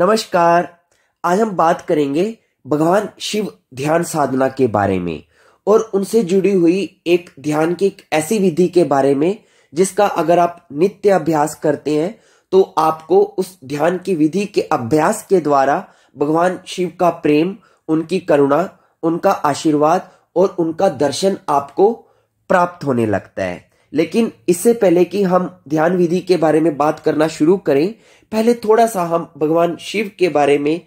नमस्कार आज हम बात करेंगे भगवान शिव ध्यान साधना के बारे में और उनसे जुड़ी हुई एक ध्यान की एक ऐसी विधि के बारे में जिसका अगर आप नित्य अभ्यास करते हैं तो आपको उस ध्यान की विधि के अभ्यास के द्वारा भगवान शिव का प्रेम उनकी करुणा उनका आशीर्वाद और उनका दर्शन आपको प्राप्त होने लगता है लेकिन इससे पहले कि हम ध्यान विधि के बारे में बात करना शुरू करें पहले थोड़ा सा हम भगवान शिव के बारे में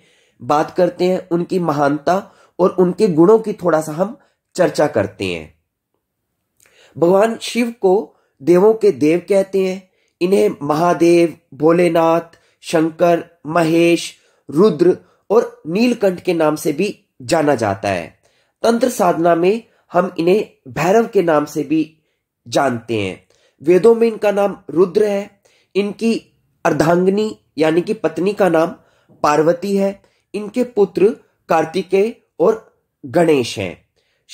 बात करते हैं उनकी महानता और उनके गुणों की थोड़ा सा हम चर्चा करते हैं भगवान शिव को देवों के देव कहते हैं इन्हें महादेव भोलेनाथ शंकर महेश रुद्र और नीलकंठ के नाम से भी जाना जाता है तंत्र साधना में हम इन्हें भैरव के नाम से भी जानते हैं वेदों में इनका नाम रुद्र है इनकी अर्धांगनी यानी कि पत्नी का नाम पार्वती है इनके पुत्र कार्तिकेय और गणेश हैं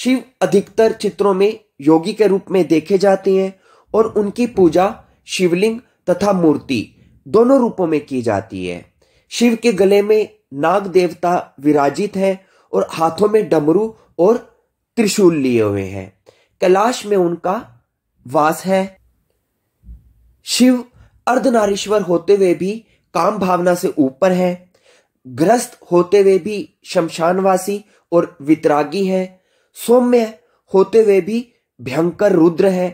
शिव अधिकतर चित्रों में योगी के रूप में देखे जाते हैं और उनकी पूजा शिवलिंग तथा मूर्ति दोनों रूपों में की जाती है शिव के गले में नाग देवता विराजित हैं और हाथों में डमरू और त्रिशूल लिए हुए हैं कैलाश में उनका वास है शिव अर्धनारीश्वर होते हुए भी काम भावना से ऊपर है ग्रस्त होते हुए भी शमशानवासी और वितरागी है सौम्य होते हुए भी भयंकर रुद्र है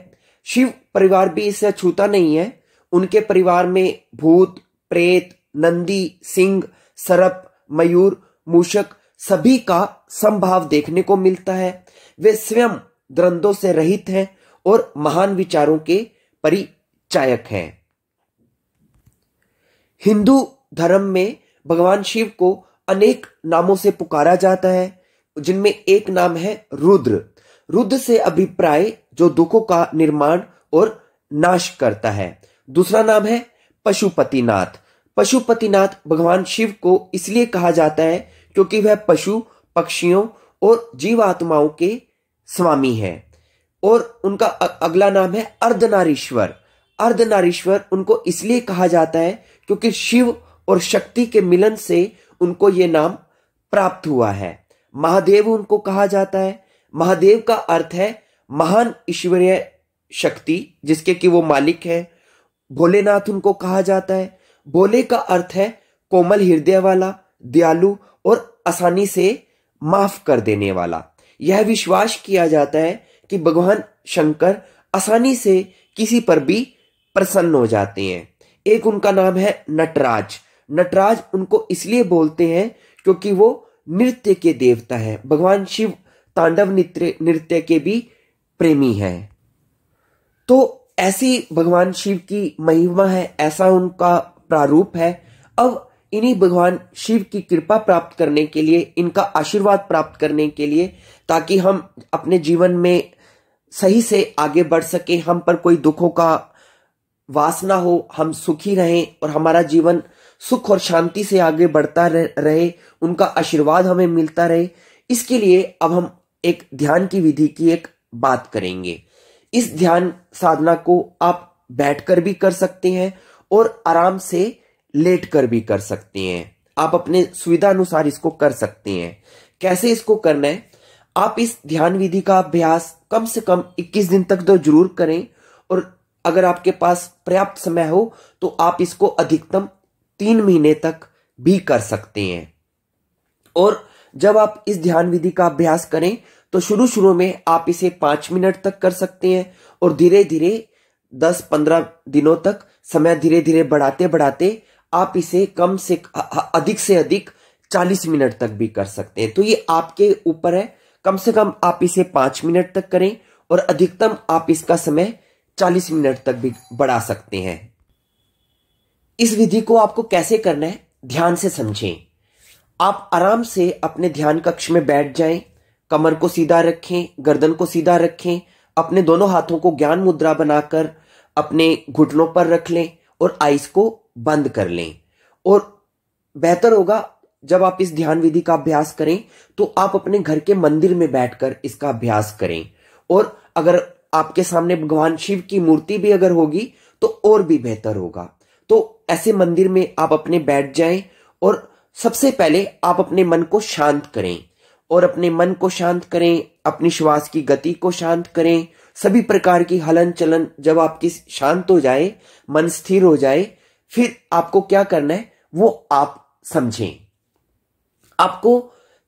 शिव परिवार भी इससे अछूता नहीं है उनके परिवार में भूत प्रेत नंदी सिंह सरप मयूर मूषक सभी का संभाव देखने को मिलता है वे स्वयं द्रंदों से रहित हैं और महान विचारों के परिचायक हैं हिंदू धर्म में भगवान शिव को अनेक नामों से पुकारा जाता है जिनमें एक नाम है रुद्र रुद्र से अभिप्राय जो दुखों का निर्माण और नाश करता है दूसरा नाम है पशुपतिनाथ पशुपतिनाथ भगवान शिव को इसलिए कहा जाता है क्योंकि वह पशु पक्षियों और जीवात्माओं के स्वामी हैं और उनका अगला नाम है अर्धनारीश्वर अर्धनारीश्वर उनको इसलिए कहा जाता है क्योंकि शिव और शक्ति के मिलन से उनको ये नाम प्राप्त हुआ है महादेव उनको कहा जाता है महादेव का अर्थ है महान ईश्वरीय शक्ति जिसके कि वो मालिक है भोलेनाथ उनको कहा जाता है भोले का अर्थ है कोमल हृदय वाला दयालु और आसानी से माफ कर देने वाला यह विश्वास किया जाता है कि भगवान शंकर आसानी से किसी पर भी प्रसन्न हो जाते हैं एक उनका नाम है नटराज नटराज उनको इसलिए बोलते हैं क्योंकि वो नृत्य के देवता हैं भगवान शिव तांडव नृत्य नृत्य के भी प्रेमी हैं तो ऐसी भगवान शिव की महिमा है ऐसा उनका प्रारूप है अब इन्हीं भगवान शिव की कृपा प्राप्त करने के लिए इनका आशीर्वाद प्राप्त करने के लिए ताकि हम अपने जीवन में सही से आगे बढ़ सके हम पर कोई दुखों का वासना हो हम सुखी रहें और हमारा जीवन सुख और शांति से आगे बढ़ता रहे उनका आशीर्वाद हमें मिलता रहे इसके लिए अब हम एक ध्यान की विधि की एक बात करेंगे इस ध्यान साधना को आप बैठकर भी कर सकते हैं और आराम से लेट कर भी कर सकते हैं आप अपने सुविधा अनुसार इसको कर सकते हैं कैसे इसको करना है आप इस ध्यान विधि का अभ्यास कम से कम 21 दिन तक तो जरूर करें और अगर आपके पास पर्याप्त समय हो तो आप इसको अधिकतम तीन महीने तक भी कर सकते हैं और जब आप इस ध्यान विधि का अभ्यास करें तो शुरू शुरू में आप इसे पांच मिनट तक कर सकते हैं और धीरे धीरे दस पंद्रह दिनों तक समय धीरे धीरे बढ़ाते बढ़ाते आप इसे कम से अधिक से अधिक चालीस मिनट तक भी कर सकते हैं तो ये आपके ऊपर है कम से कम आप इसे पांच मिनट तक करें और अधिकतम आप इसका समय चालीस मिनट तक भी बढ़ा सकते हैं इस विधि को आपको कैसे करना है ध्यान से समझें आप आराम से अपने ध्यान कक्ष में बैठ जाएं, कमर को सीधा रखें गर्दन को सीधा रखें अपने दोनों हाथों को ज्ञान मुद्रा बनाकर अपने घुटनों पर रख लें और आइस को बंद कर लें और बेहतर होगा जब आप इस ध्यान विधि का अभ्यास करें तो आप अपने घर के मंदिर में बैठकर इसका अभ्यास करें और अगर आपके सामने भगवान शिव की मूर्ति भी अगर होगी तो और भी बेहतर होगा तो ऐसे मंदिर में आप अपने बैठ जाएं और सबसे पहले आप अपने मन को शांत करें और अपने मन को शांत करें अपनी श्वास की गति को शांत करें सभी प्रकार की हलन चलन जब आपकी शांत हो जाए मन स्थिर हो जाए फिर आपको क्या करना है वो आप समझें आपको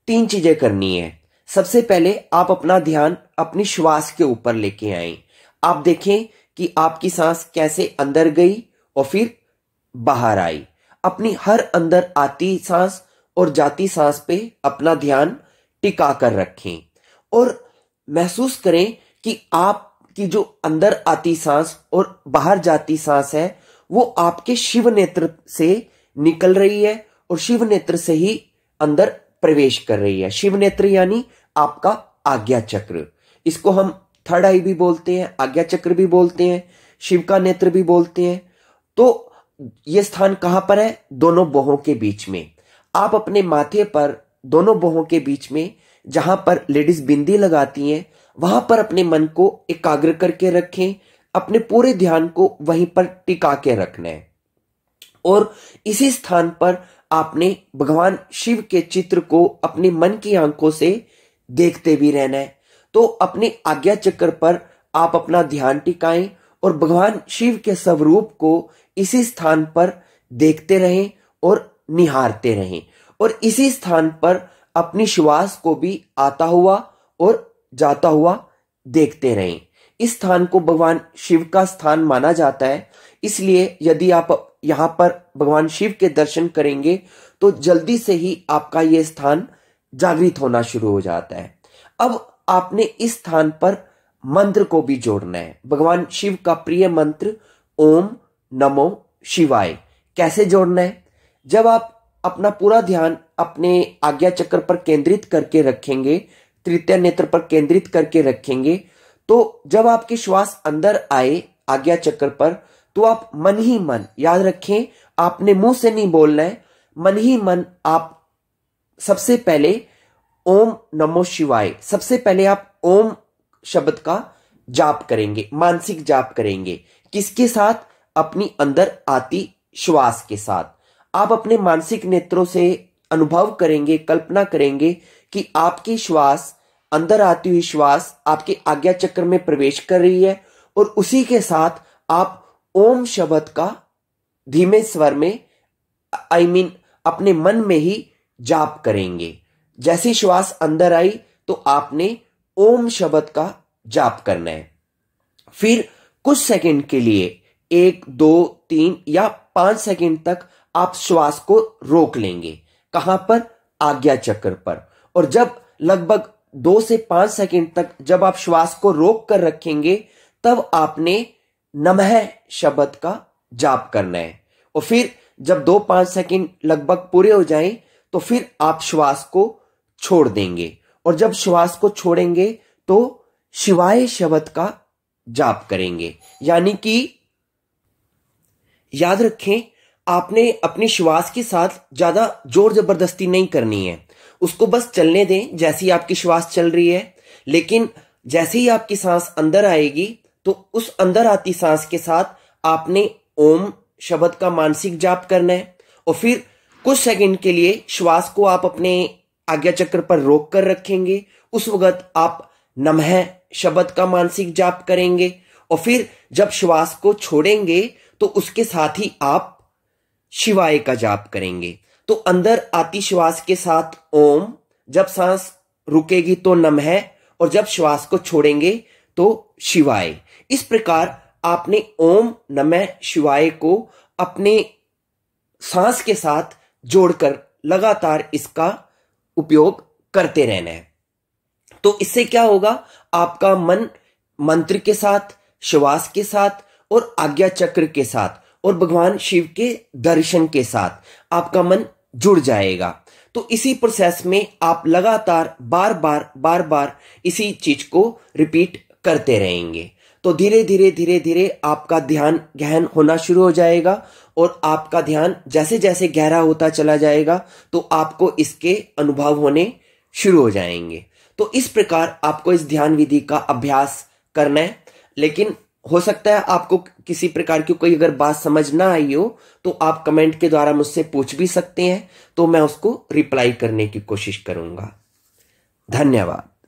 तीन चीजें करनी है सबसे पहले आप अपना ध्यान अपनी श्वास के ऊपर लेके आए आप देखें कि आपकी सांस कैसे अंदर गई और फिर बाहर आई अपनी हर अंदर आती सांस और जाती सांस पे अपना ध्यान टिका कर रखें और महसूस करें कि आपकी जो अंदर आती सांस और बाहर जाती सांस है वो आपके शिव नेत्र से निकल रही है और शिव नेत्र से ही अंदर प्रवेश कर रही है शिव नेत्र यानी आपका आज्ञा चक्र इसको हम थर्ड आई भी बोलते हैं आज्ञा चक्र भी बोलते हैं शिव का नेत्र भी बोलते हैं तो ये स्थान कहां पर है दोनों बोहों के बीच में आप अपने माथे पर दोनों बोहों के बीच में जहां पर लेडीज बिंदी लगाती हैं वहां पर अपने मन को एकाग्र करके रखें अपने पूरे ध्यान को वहीं पर टिका के रखना है और इसी स्थान पर आपने भगवान शिव के चित्र को अपने मन की आंखों से देखते भी रहना है तो अपने आज्ञा चक्र पर आप अपना ध्यान टिकाएं और भगवान शिव के स्वरूप को इसी स्थान पर देखते रहें और निहारते रहें और इसी स्थान पर अपनी श्वास को भी आता हुआ और जाता हुआ देखते रहें इस स्थान को भगवान शिव का स्थान माना जाता है इसलिए यदि आप यहाँ पर भगवान शिव के दर्शन करेंगे तो जल्दी से ही आपका ये स्थान जागृत होना शुरू हो जाता है अब आपने इस स्थान पर मंत्र को भी जोड़ना है भगवान शिव का प्रिय मंत्र ओम नमो शिवाय कैसे जोड़ना है जब आप अपना पूरा ध्यान अपने आज्ञा चक्र पर केंद्रित करके रखेंगे तृतीय नेत्र पर केंद्रित करके रखेंगे तो जब आपकी श्वास अंदर आए आज्ञा चक्र पर तो आप मन ही मन याद रखें आपने मुंह से नहीं बोलना है मन ही मन आप सबसे पहले ओम नमो शिवाय सबसे पहले आप ओम शब्द का जाप करेंगे मानसिक जाप करेंगे किसके साथ अपनी अंदर आती श्वास के साथ आप अपने मानसिक नेत्रों से अनुभव करेंगे कल्पना करेंगे कि आपकी श्वास अंदर आती हुई श्वास आपके आज्ञा चक्र में प्रवेश कर रही है और उसी के साथ आप ओम शब्द का धीमे स्वर में आई I मीन mean, अपने मन में ही जाप करेंगे जैसी श्वास अंदर आई तो आपने ओम शब्द का जाप करना है फिर कुछ सेकंड के लिए एक दो तीन या पांच सेकंड तक आप श्वास को रोक लेंगे कहां पर आज्ञा चक्र पर और जब लगभग दो से पांच सेकंड तक जब आप श्वास को रोक कर रखेंगे तब आपने नमः शब्द का जाप करना है और फिर जब दो पांच सेकंड लगभग पूरे हो जाएं तो फिर आप श्वास को छोड़ देंगे और जब श्वास को छोड़ेंगे तो शिवाय शब्द का जाप करेंगे यानी कि याद रखें आपने अपने श्वास के साथ ज्यादा जोर जबरदस्ती नहीं करनी है उसको बस चलने दें जैसे ही आपकी श्वास चल रही है लेकिन जैसे ही आपकी सांस अंदर आएगी तो उस अंदर आती सांस के साथ आपने ओम शब्द का मानसिक जाप करना है और फिर कुछ सेकंड के लिए श्वास को आप अपने आज्ञा चक्र पर रोक कर रखेंगे उस वक्त आप नमह शब्द का मानसिक जाप करेंगे और फिर जब श्वास को छोड़ेंगे तो उसके साथ ही आप शिवाय का जाप करेंगे तो अंदर आती श्वास के साथ ओम जब सांस रुकेगी तो नम है और जब श्वास को छोड़ेंगे तो शिवाय इस प्रकार आपने ओम नमः शिवाय को अपने सांस के साथ जोड़कर लगातार इसका उपयोग करते रहना है तो इससे क्या होगा आपका मन मंत्र के साथ श्वास के साथ और आज्ञा चक्र के साथ और भगवान शिव के दर्शन के साथ आपका मन जुड़ जाएगा तो इसी प्रोसेस में आप लगातार बार बार बार बार इसी चीज को रिपीट करते रहेंगे तो धीरे धीरे धीरे धीरे आपका ध्यान गहन होना शुरू हो जाएगा और आपका ध्यान जैसे जैसे गहरा होता चला जाएगा तो आपको इसके अनुभव होने शुरू हो जाएंगे तो इस प्रकार आपको इस ध्यान विधि का अभ्यास करना है लेकिन हो सकता है आपको किसी प्रकार की कोई अगर बात समझ ना आई हो तो आप कमेंट के द्वारा मुझसे पूछ भी सकते हैं तो मैं उसको रिप्लाई करने की कोशिश करूंगा धन्यवाद